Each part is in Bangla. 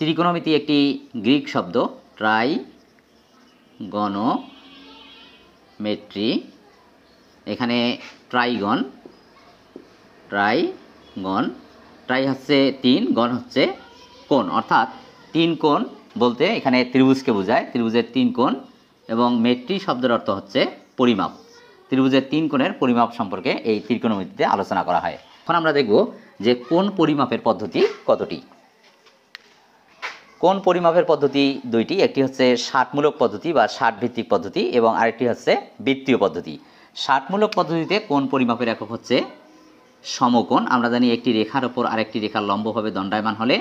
ত্রিকোণমিতি একটি গ্রিক শব্দ ট্রাই গণমেট্রি এখানে ট্রাইগন ট্রাই গণ ট্রাই হচ্ছে তিন গণ হচ্ছে কোণ অর্থাৎ তিন কোণ বলতে এখানে ত্রিভুজকে বোঝায় ত্রিভুজের তিন কোণ এবং মেট্রি শব্দের অর্থ হচ্ছে পরিমাপ ত্রিভুজের তিন কোণের পরিমাপ সম্পর্কে এই ত্রিকোণমিতিতে আলোচনা করা হয় এখন আমরা দেখব যে কোন পরিমাপের পদ্ধতি কতটি কোন পরিমাপের পদ্ধতি দুইটি একটি হচ্ছে ষাটমূলক পদ্ধতি বা ষাট ভিত্তিক পদ্ধতি এবং আরেকটি হচ্ছে বৃত্তীয় পদ্ধতি ষাটমূলক পদ্ধতিতে কোন পরিমাপের একক হচ্ছে সমকোণ আমরা জানি একটি রেখার ওপর আরেকটি রেখার লম্বভাবে দণ্ডায়মান হলে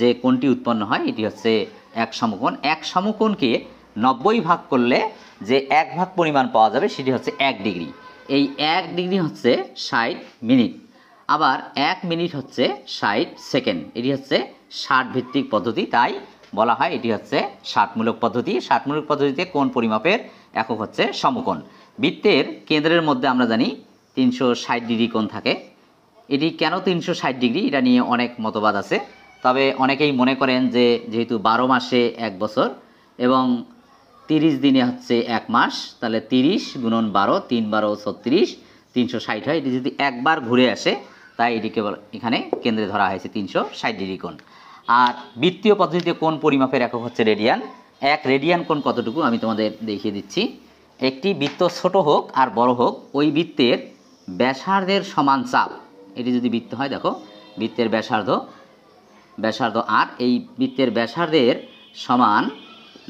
যে কোনটি উৎপন্ন হয় এটি হচ্ছে এক সমকোণ এক সমকোণকে নব্বই ভাগ করলে যে এক ভাগ পরিমাণ পাওয়া যাবে সেটি হচ্ছে এক ডিগ্রি এই এক ডিগ্রি হচ্ছে ষাট মিনিট আবার এক মিনিট হচ্ছে ষাট সেকেন্ড এটি হচ্ছে ষাট ভিত্তিক পদ্ধতি তাই বলা হয় এটি হচ্ছে ষাটমূলক পদ্ধতি ষাটমূলক পদ্ধতিতে কোন পরিমাপের একক হচ্ছে সমকোণ বৃত্তের কেন্দ্রের মধ্যে আমরা জানি তিনশো ষাট ডিগ্রি কোণ থাকে এটি কেন তিনশো ষাট ডিগ্রি এটা নিয়ে অনেক মতবাদ আছে তবে অনেকেই মনে করেন যে যেহেতু বারো মাসে এক বছর এবং তিরিশ দিনে হচ্ছে এক মাস তাহলে তিরিশ গুণন বারো তিন বারো ছত্রিশ তিনশো ষাট হয় এটি যদি একবার ঘুরে আসে তাই এটিকে এখানে কেন্দ্রে ধরা হয়েছে তিনশো ষাট ডিগ্রি কোণ আর বৃত্তীয় পদ্ধতিতে কোন পরিমাপের একক হচ্ছে রেডিয়ান এক রেডিয়ান কোন কতটুকু আমি তোমাদের দেখিয়ে দিচ্ছি একটি বৃত্ত ছোট হোক আর বড় হোক ওই বৃত্তের ব্যাসার্ধের সমান চাপ এটি যদি বৃত্ত হয় দেখো বৃত্তের ব্যাসার্ধ ব্যাসার্ধ আর এই বৃত্তের ব্যাসার্ধের সমান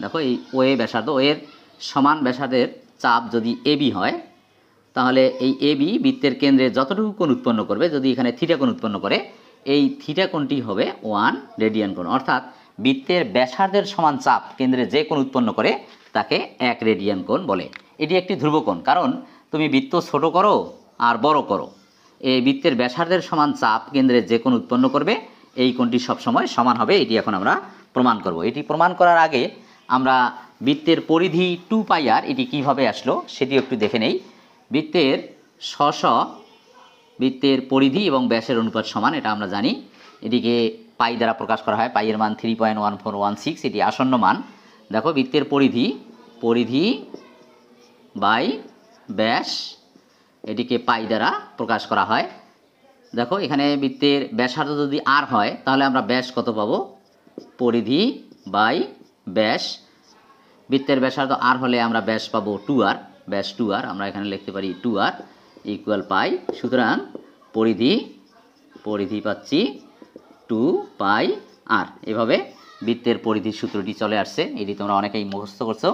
দেখো এই ও এ ব্যাসার্ধ ও এর সমান ব্যাসার্ধের চাপ যদি এবি হয় তাহলে এই এ বি বৃত্তের কেন্দ্রে যতটুকু কোণ উৎপন্ন করবে যদি এখানে থিটা কোণ উৎপন্ন করে এই থিটা কোণটি হবে ওয়ান রেডিয়ান কোণ অর্থাৎ বৃত্তের ব্যাসার্ধের সমান চাপ কেন্দ্রে যে কোণ উৎপন্ন করে তাকে এক রেডিয়ান কোণ বলে এটি একটি ধ্রুবকোণ কারণ তুমি বৃত্ত ছোট করো আর বড় করো এই বৃত্তের ব্যাসার্ধের সমান চাপ কেন্দ্রে যে কোণ উৎপন্ন করবে এই কোণটি সবসময় সমান হবে এটি এখন আমরা প্রমাণ করব এটি প্রমাণ করার আগে আমরা বৃত্তের পরিধি টু পাই আর এটি কিভাবে আসলো সেটি একটু দেখে নেই বৃত্তের স্ব বৃত্তের পরিধি এবং ব্যাসের অনুপাত সমান এটা আমরা জানি এটিকে পাই দ্বারা প্রকাশ করা হয় পাইয়ের মান three point one four one six এটি আসন্ন মান দেখো বৃত্তের পরিধি পরিধি বাই ব্যাস এটিকে পাই দ্বারা প্রকাশ করা হয় দেখো এখানে বৃত্তের ব্যাসার্ধ যদি আর হয় তাহলে আমরা ব্যাস কত পাবো পরিধি বাই ব্যাস বৃত্তের ব্যাসার্ধ আর হলে আমরা ব্যাস পাবো টু আর ব্যাস টু আর আমরা এখানে লিখতে পারি টু আর ইকুয়াল পাই সুতরাং পরিধি পরিধি পাচ্ছি টু পাই আর এভাবে বৃত্তের পরিধির সূত্রটি চলে আসছে এটি তোমরা অনেকেই মুখস্থ করছো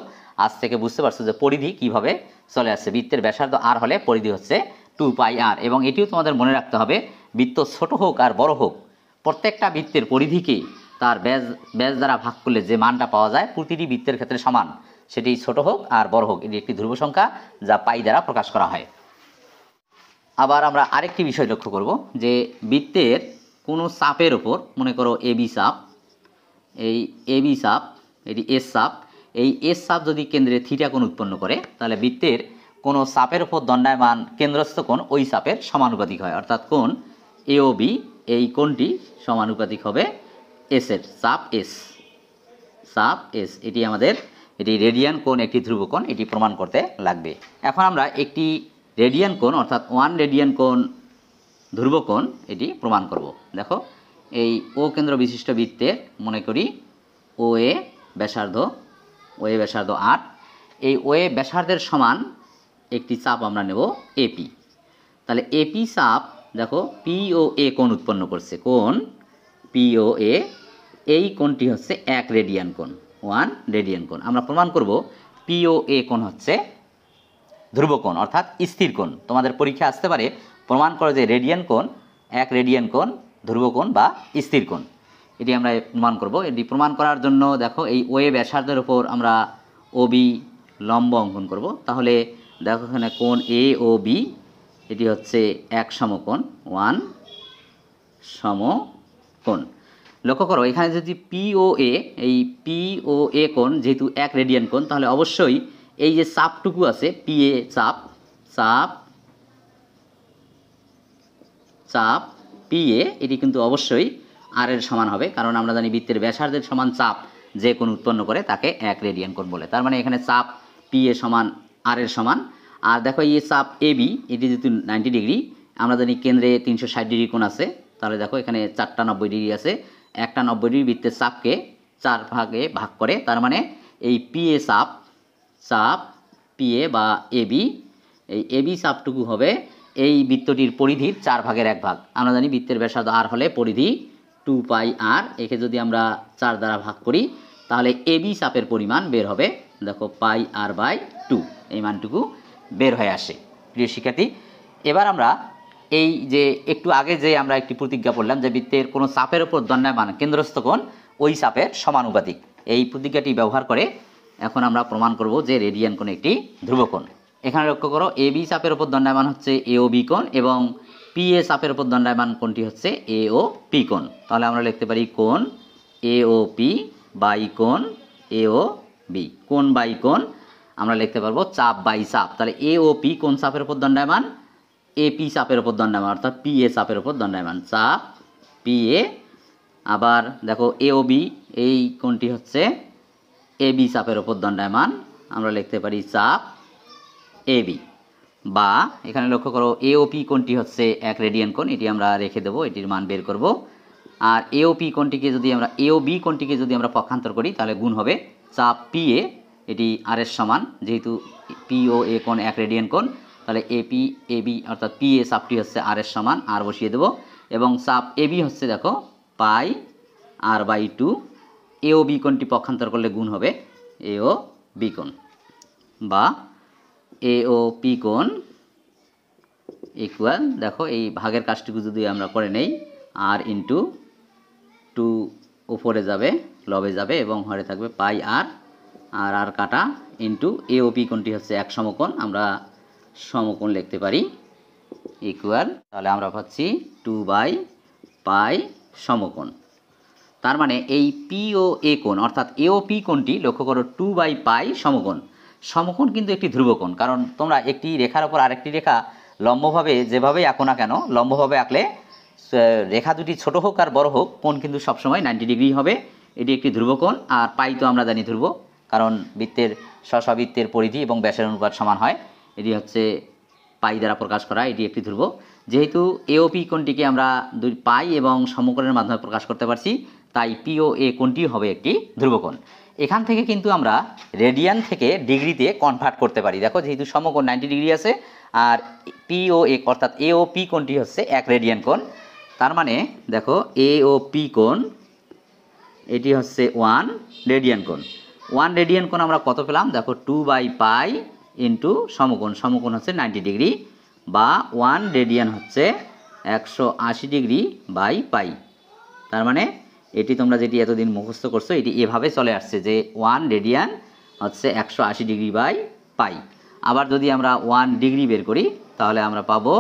আজ থেকে বুঝতে পারছো যে পরিধি কিভাবে চলে আসছে বৃত্তের ব্যাসার্ধ আর হলে পরিধি হচ্ছে টু পাই আর এবং এটিও তোমাদের মনে রাখতে হবে বৃত্ত ছোট হোক আর বড় হোক প্রত্যেকটা বৃত্তের পরিধিকে তার ব্যাজ ব্যাজ দ্বারা ভাগ করলে যে মানটা পাওয়া যায় প্রতিটি বৃত্তের ক্ষেত্রে সমান সেটি ছোট হোক আর বড় হোক এটি একটি ধ্রুব সংখ্যা যা পাই দ্বারা প্রকাশ করা হয় আবার আমরা আরেকটি বিষয় লক্ষ্য করব যে বৃত্তের কোনো সাপের ওপর মনে করো এবি সাপ এই এবি সাপ এটি এস সাপ এই এস সাপ যদি কেন্দ্রে থিটা কোণ উৎপন্ন করে তাহলে বৃত্তের কোনো সাপের ওপর দণ্ডায়মান কেন্দ্রস্থ কোণ ওই সাপের সমানুপাতিক হয় অর্থাৎ কোন এওবি বি এই কোণটি সমানুপাতিক হবে এস এর এস সাপ এস এটি আমাদের এটি রেডিয়ান কোণ একটি ধ্রুবকোণ এটি প্রমাণ করতে লাগবে এখন আমরা একটি রেডিয়ান কোণ অর্থাৎ ওয়ান রেডিয়ান কোণ ধ্রুবকোণ এটি প্রমাণ করব দেখো এই ও কেন্দ্র বিশিষ্ট বৃত্তের মনে করি ও এ ব্যাসার্ধ ও এ ব্যাসার্ধ আট এই ও এ ব্যাসার্ধের সমান একটি চাপ আমরা নেব এপি তাহলে এপি চাপ দেখো পিও এ কোণ উৎপন্ন করছে কোন পিও এ এই কোণটি হচ্ছে এক রেডিয়ান কোণ ওয়ান রেডিয়ান কোণ আমরা প্রমাণ করব পিও এ কোণ হচ্ছে ধ্রুবকোণ অর্থাৎ স্থির কোণ তোমাদের পরীক্ষা আসতে পারে প্রমাণ করো যে রেডিয়ান কোণ এক রেডিয়ান কোণ ধ্রুবকোণ বা স্থির কোণ এটি আমরা প্রমাণ করব এটি প্রমাণ করার জন্য দেখো এই ওয়ে ব্যাসার্ধের উপর আমরা ও বি লম্ব অঙ্কন করব তাহলে দেখো এখানে কোণ এ ও বি এটি হচ্ছে এক সমকোণ ওয়ান সমকোণ লক্ষ্য করো এখানে যদি পিওএ এই পি ও এ কোণ যেহেতু এক রেডিয়ান কোণ তাহলে অবশ্যই এই যে সাপটুকু আছে পিএ সাপ সাপ চাপ পিএ এটি কিন্তু অবশ্যই আর এর সমান হবে কারণ আমরা জানি বৃত্তের ব্যাসার্ধের সমান চাপ যে কোন উৎপন্ন করে তাকে এক রেডিয়ান কোণ বলে তার মানে এখানে চাপ পিএ সমান আর এর সমান আর দেখো এই চাপ এ বি এটি যেহেতু নাইনটি ডিগ্রি আমরা জানি কেন্দ্রে তিনশো ষাট ডিগ্রি কোণ আছে তাহলে দেখো এখানে চারটা নব্বই ডিগ্রি আছে একটা নব্বই ডিগ্রি বৃত্তের চাপকে চার ভাগে ভাগ করে তার মানে এই পিএ চাপ চাপ পিএ বা এবি এই এবি চাপটুকু হবে এই বৃত্তটির পরিধির চার ভাগের এক ভাগ আমরা জানি বৃত্তের ব্যাসার্ধ আর হলে পরিধি টু পাই আর একে যদি আমরা চার দ্বারা ভাগ করি তাহলে এবি চাপের পরিমাণ বের হবে দেখো পাই আর বাই টু এই মানটুকু বের হয়ে আসে প্রিয় শিক্ষার্থী এবার আমরা এই যে একটু আগে যে আমরা একটি প্রতিজ্ঞা পড়লাম যে বৃত্তের কোনো চাপের ওপর মান কেন্দ্রস্থ কোণ ওই চাপের সমানুপাতিক এই প্রতিজ্ঞাটি ব্যবহার করে এখন আমরা প্রমাণ করব যে রেডিয়ান কোণ একটি ধ্রুবকোণ এখানে লক্ষ্য করো এ বি চাপের ওপর দণ্ডায়মান হচ্ছে এ ও বি কোণ এবং পি এ চাপের ওপর দণ্ডায়মান কোণটি হচ্ছে এ ও পি কোণ তাহলে আমরা লিখতে পারি কোণ এ ও পি বাই কোণ এ ও বি কোণ বাই কোণ আমরা লিখতে পারবো চাপ বাই চাপ তাহলে এ ও পি কোন চাপের ওপর দণ্ডায়মান এ পি চাপের ওপর দণ্ডায়মান অর্থাৎ পি এ চাপের ওপর দণ্ডায়মান চাপ পি এ আবার দেখো এ ও বি এই কোণটি হচ্ছে এ বি চাপের ওপর দণ্ডায়মান আমরা লিখতে পারি চাপ এ বি বা এখানে লক্ষ্য করো এওপি কোনটি হচ্ছে এক রেডিয়ান কোন এটি আমরা রেখে দেবো এটির মান বের করব আর এওপি কোনটিকে যদি আমরা এও বি কোণটিকে যদি আমরা পক্ষান্তর করি তাহলে গুণ হবে চাপ পি এ এটি আর এর সমান যেহেতু পি ও এ কোন এক রেডিয়ান কোন তাহলে এপি এবি অর্থাৎ পি এ চাপটি হচ্ছে আর এর সমান আর বসিয়ে দেব এবং চাপ এবি হচ্ছে দেখো pi r by two A O B কোণটি পক্ষান্তর করলে গুণ হবে এ ও বি বা এ ও পি কোণ ইকুয়াল দেখো এই ভাগের কাজটুকু যদি আমরা করে নেই আর ইন্টু টু উপরে যাবে লবে যাবে এবং হরে থাকবে পাই আর আর আর কাটা ইন্টু এ ও পি হচ্ছে এক সমকোণ আমরা সমকোণ লিখতে পারি ইকুয়াল তাহলে আমরা পাচ্ছি টু বাই পাই সমকোণ তার মানে এই পি ও এ কোণ অর্থাৎ এও পি কোণটি লক্ষ্য করো টু বাই পাই সমকোণ সমকোণ কিন্তু একটি ধ্রুবকোণ কারণ তোমরা একটি রেখার ওপর আরেকটি রেখা লম্বভাবে যেভাবেই আঁকো না কেন লম্বভাবে আঁকলে রেখা দুটি ছোট হোক আর বড় হোক কোণ কিন্তু সবসময় নাইনটি ডিগ্রি হবে এটি একটি ধ্রুবকোণ আর পাই তো আমরা জানি ধ্রুব কারণ বৃত্তের স্বস্ববৃত্তের পরিধি এবং ব্যাসের অনুপাত সমান হয় এটি হচ্ছে পাই দ্বারা প্রকাশ করা এটি একটি ধ্রুব যেহেতু এওপি কোণটিকে আমরা দুই পাই এবং সমকোণের মাধ্যমে প্রকাশ করতে পারছি তাই পিওএ কোনটি হবে একটি ধ্রুবকোণ এখান থেকে কিন্তু আমরা রেডিয়ান থেকে ডিগ্রিতে কনভার্ট করতে পারি দেখো যেহেতু সমকোণ নাইনটি ডিগ্রি আছে আর পিও এ অর্থাৎ এ ও পি কোনটি হচ্ছে এক রেডিয়ান কোণ তার মানে দেখো এ ও পি কোণ এটি হচ্ছে ওয়ান রেডিয়ান কোণ ওয়ান রেডিয়ান কোণ আমরা কত পেলাম দেখো টু বাই পাই ইন্টু সমকোণ সমকোণ হচ্ছে নাইনটি ডিগ্রি বা ওয়ান রেডিয়ান হচ্ছে একশো ডিগ্রি বাই পাই তার মানে এটি তোমরা যেটি এতদিন মুখস্থ করছো এটি এভাবে চলে আসছে যে ওয়ান রেডিয়ান হচ্ছে একশো আশি ডিগ্রি বাই পাই আবার যদি আমরা ওয়ান ডিগ্রি বের করি তাহলে আমরা পাবো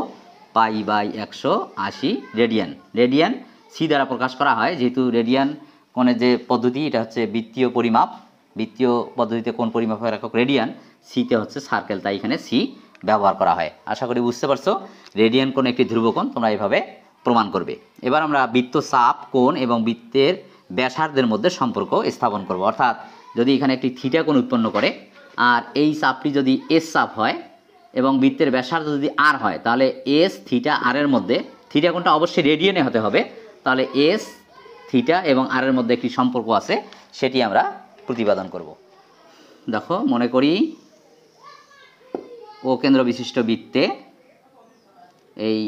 পাই বাই একশো আশি রেডিয়ান রেডিয়ান সি দ্বারা প্রকাশ করা হয় যেহেতু রেডিয়ান কোণের যে পদ্ধতি এটা হচ্ছে বৃত্তীয় পরিমাপ বৃত্তীয় পদ্ধতিতে কোন পরিমাপ হয় একক রেডিয়ান সিতে হচ্ছে সার্কেল তাই এখানে সি ব্যবহার করা হয় আশা করি বুঝতে পারছো রেডিয়ান কোন একটি ধ্রুবকোণ তোমরা এইভাবে প্রমাণ করবে এবার আমরা বৃত্ত চাপ কোণ এবং বৃত্তের ব্যাসার্ধের মধ্যে সম্পর্ক স্থাপন করব অর্থাৎ যদি এখানে একটি থিটা কোণ উৎপন্ন করে আর এই চাপটি যদি এস চাপ হয় এবং বৃত্তের ব্যাসার্ধ যদি আর হয় তাহলে এস থিটা আর এর মধ্যে থিটা কোণটা অবশ্যই রেডিয়ানে হতে হবে তাহলে এস থিটা এবং আর এর মধ্যে একটি সম্পর্ক আছে সেটি আমরা প্রতিপাদন করব দেখো মনে করি ও কেন্দ্র বিশিষ্ট বৃত্তে এই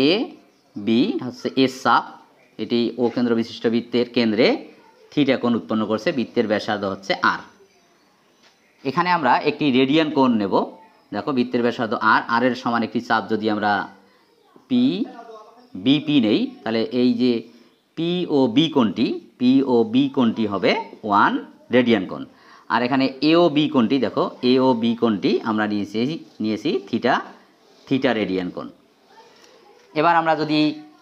এ বি হচ্ছে এস সাপ এটি ও কেন্দ্র বিশিষ্ট বৃত্তের কেন্দ্রে থিটা কোণ উৎপন্ন করছে বৃত্তের ব্যাসার্ধ হচ্ছে আর এখানে আমরা একটি রেডিয়ান কোণ নেব দেখো বৃত্তের ব্যাসার্ধ আর আর এর সমান একটি চাপ যদি আমরা পি বিপি নেই তাহলে এই যে পি ও বি কোণটি পি ও বি কোণটি হবে ওয়ান রেডিয়ান কোণ আর এখানে এ ও বি কোণটি দেখো এ ও বি কোণটি আমরা নিয়েছি নিয়েছি থিটা থিটা রেডিয়ান কোণ এবার আমরা যদি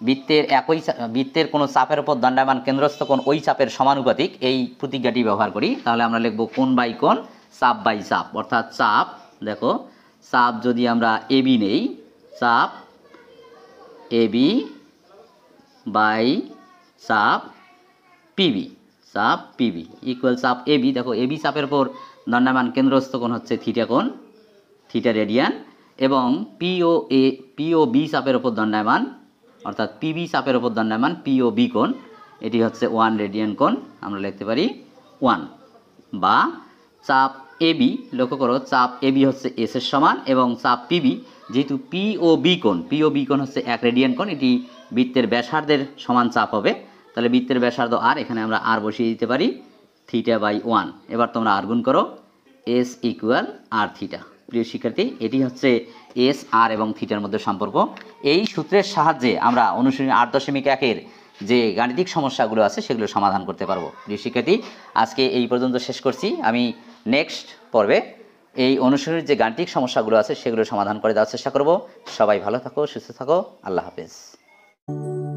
বৃত্তের একই বৃত্তের কোনো চাপের উপর দণ্ডায়মান কেন্দ্রস্থ কোন ওই চাপের সমানুপাতিক এই প্রতিজ্ঞাটি ব্যবহার করি তাহলে আমরা লিখব কোন বাই কোন চাপ বাই চাপ অর্থাৎ চাপ দেখো চাপ যদি আমরা এবি নেই চাপ এবি বাই চাপ পিবি চাপ পিবি ইকুয়াল চাপ এবি দেখো এবি চাপের উপর দণ্ডায়মান কেন্দ্রস্থ কোন হচ্ছে থিটা কোন থিটা রেডিয়ান এবং পিও এ পিও বি চাপের ওপর দণ্ডায়মান অর্থাৎ পিবি চাপের ওপর দণ্ডায়মান পিও বি কোণ এটি হচ্ছে ওয়ান রেডিয়ান কোণ আমরা লিখতে পারি ওয়ান বা চাপ এ বি লক্ষ্য করো চাপ এ বি হচ্ছে এস এর সমান এবং চাপ পিবি যেহেতু পিও বি কোণ পিও বি কোণ হচ্ছে এক রেডিয়ান কোণ এটি বৃত্তের ব্যাসার্ধের সমান চাপ হবে তাহলে বৃত্তের ব্যাসার্ধ আর এখানে আমরা আর বসিয়ে দিতে পারি থিটা বাই ওয়ান এবার তোমরা আর গুণ করো এস ইকুয়াল আর থিটা প্রিয় শিক্ষার্থী এটি হচ্ছে এস আর এবং থিটার মধ্যে সম্পর্ক এই সূত্রের সাহায্যে আমরা অনুশীলনী আট দশমিক একের যে গাণিতিক সমস্যাগুলো আছে সেগুলো সমাধান করতে পারবো প্রিয় শিক্ষার্থী আজকে এই পর্যন্ত শেষ করছি আমি নেক্সট পর্বে এই অনুশীলনীর যে গাণিতিক সমস্যাগুলো আছে সেগুলো সমাধান করে দেওয়ার চেষ্টা করবো সবাই ভালো থাকো সুস্থ থাকো আল্লাহ হাফেজ